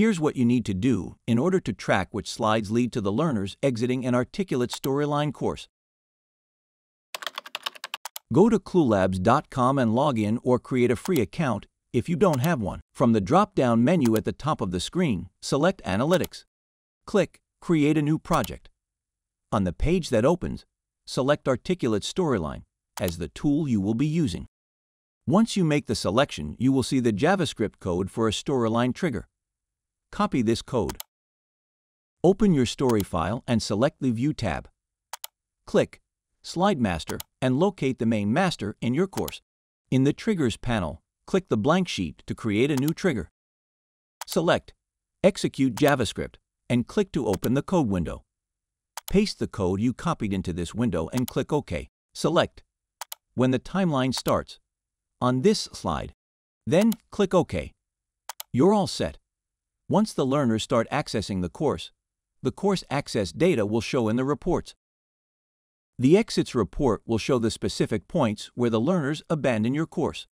Here's what you need to do in order to track which slides lead to the learners exiting an articulate storyline course. Go to cluelabs.com and log in or create a free account if you don't have one. From the drop-down menu at the top of the screen, select Analytics. Click Create a new project. On the page that opens, select Articulate Storyline as the tool you will be using. Once you make the selection, you will see the JavaScript code for a storyline trigger. Copy this code. Open your story file and select the View tab. Click Slide Master and locate the main master in your course. In the Triggers panel, click the blank sheet to create a new trigger. Select Execute JavaScript and click to open the code window. Paste the code you copied into this window and click OK. Select When the timeline starts on this slide, then click OK. You're all set. Once the learners start accessing the course, the course access data will show in the reports. The exits report will show the specific points where the learners abandon your course.